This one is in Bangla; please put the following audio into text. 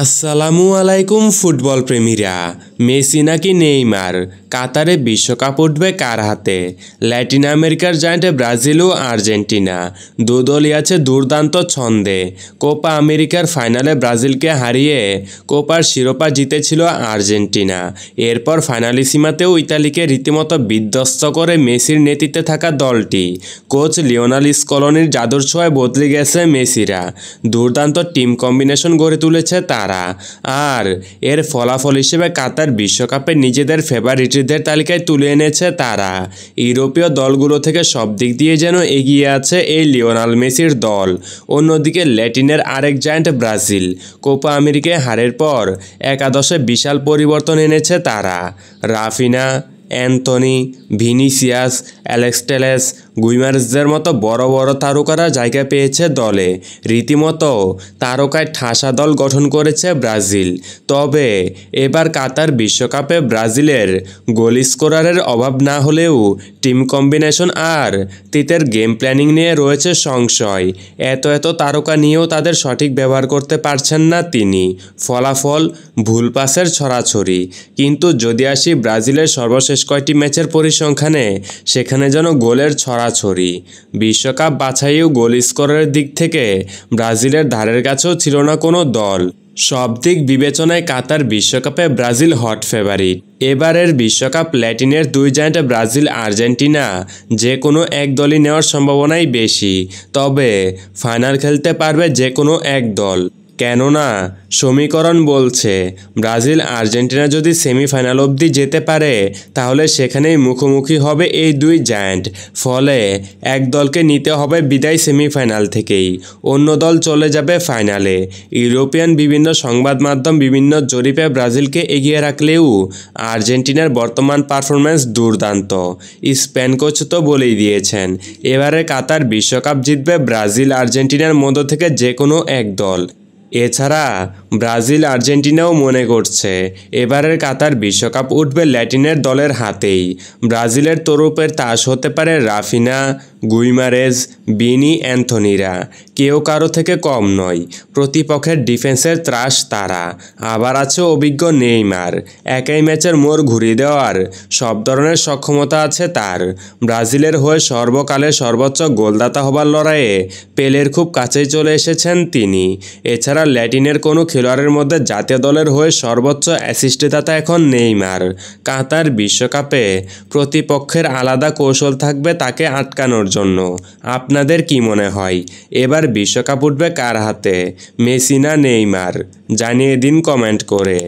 আসসালামু আলাইকুম ফুটবল প্রেমীরা মেসি নাকি নেইমার কাতারে বিশ্বকাপ উঠবে কার হাতে ল্যাটিন আমেরিকার জায়ান্টে ব্রাজিল ও আর্জেন্টিনা দু দলই আছে দুর্দান্ত ছন্দে কোপা আমেরিকার ফাইনালে ব্রাজিলকে হারিয়ে কোপার শিরোপা জিতেছিল আর্জেন্টিনা এরপর ফাইনালি সীমাতেও ইতালিকে রীতিমতো বিধ্বস্ত করে মেসির নেতৃত্বে থাকা দলটি কোচ লিওনাল স্কলনির জাদুর ছোঁয়ায় বদলে গেছে মেসিরা দুর্দান্ত টিম কম্বিনেশন গড়ে তুলেছে তারা আর এর ফলাফল হিসেবে কাতার বিশ্বকাপে নিজেদের ফেভারিটের নিজেদের তালিকায় তুলে এনেছে তারা ইউরোপীয় দলগুলো থেকে সব দিক দিয়ে যেন এগিয়ে আছে এই লিওনাল মেসির দল অন্যদিকে ল্যাটিনের আরেক জায়ান্ট ব্রাজিল কোপা আমেরিকায় হারের পর একাদশে বিশাল পরিবর্তন এনেছে তারা রাফিনা অ্যান্থনি ভিনিসিয়াস অ্যালেক্সটেলেস গুইমার্সদের মতো বড় বড় তারকারা জায়গা পেয়েছে দলে রীতিমতো তারকায় ঠাসা দল গঠন করেছে ব্রাজিল তবে এবার কাতার বিশ্বকাপে ব্রাজিলের গোল স্কোরারের অভাব না হলেও টিম কম্বিনেশন আর তিতের গেম প্ল্যানিং নিয়ে রয়েছে সংশয় এত এত তারকা নিয়েও তাদের সঠিক ব্যবহার করতে পারছেন না তিনি ফলাফল ভুল পাসের ছড়াছড়ি কিন্তু যদি আসি ব্রাজিলের সর্বশেষ কয়টি ম্যাচের পরিসংখ্যানে সেখানে যেন গোলের ছড়া ছড়াছড়ি বিশ্বকাপ বাছাইও গোল স্কোরের দিক থেকে ব্রাজিলের ধারের কাছেও ছিল না কোনো দল সব দিক বিবেচনায় কাতার বিশ্বকাপে ব্রাজিল হট ফেভারিট এবারের বিশ্বকাপ ল্যাটিনের দুই জায়েন্ট ব্রাজিল আর্জেন্টিনা যে কোনো এক দলই নেওয়ার সম্ভাবনাই বেশি তবে ফাইনাল খেলতে পারবে যে কোনো এক দল কেননা সমীকরণ বলছে ব্রাজিল আর্জেন্টিনা যদি সেমিফাইনাল অবধি যেতে পারে তাহলে সেখানেই মুখোমুখি হবে এই দুই জায়ান্ট ফলে এক দলকে নিতে হবে বিদায় সেমিফাইনাল থেকেই অন্য দল চলে যাবে ফাইনালে ইউরোপিয়ান বিভিন্ন সংবাদ মাধ্যম বিভিন্ন জরিপে ব্রাজিলকে এগিয়ে রাখলেও আর্জেন্টিনার বর্তমান পারফরম্যান্স দুর্দান্ত স্পেন কোচ তো বলেই দিয়েছেন এবারে কাতার বিশ্বকাপ জিতবে ব্রাজিল আর্জেন্টিনার মধ্য থেকে যে কোনো এক দল এছাড়া ব্রাজিল আর্জেন্টিনাও মনে করছে এবারের কাতার বিশ্বকাপ উঠবে ল্যাটিনের দলের হাতেই ব্রাজিলের তরুপের তাস হতে পারে রাফিনা গুইমারেজ বিনি অ্যান্থনিরা কেউ কারো থেকে কম নয় প্রতিপক্ষের ডিফেন্সের ত্রাস তারা আবার আছে অভিজ্ঞ নেইমার একাই ম্যাচের মোড় ঘুরিয়ে দেওয়ার সব ধরনের সক্ষমতা আছে তার ব্রাজিলের হয়ে সর্বকালের সর্বোচ্চ গোলদাতা হবার লড়াইয়ে পেলের খুব কাছেই চলে এসেছেন তিনি এছাড়া ল্যাটিনের কোনো খেলোয়াড়ের মধ্যে জাতীয় দলের হয়ে সর্বোচ্চ অ্যাসিস্টদাতা এখন নেইমার কাতার বিশ্বকাপে প্রতিপক্ষের আলাদা কৌশল থাকবে তাকে আটকানোর জন্য আপনাদের কি মনে হয় এবার বিশ্বকাপ উঠবে কার হাতে মেসি না নেইমার জানিয়ে দিন কমেন্ট করে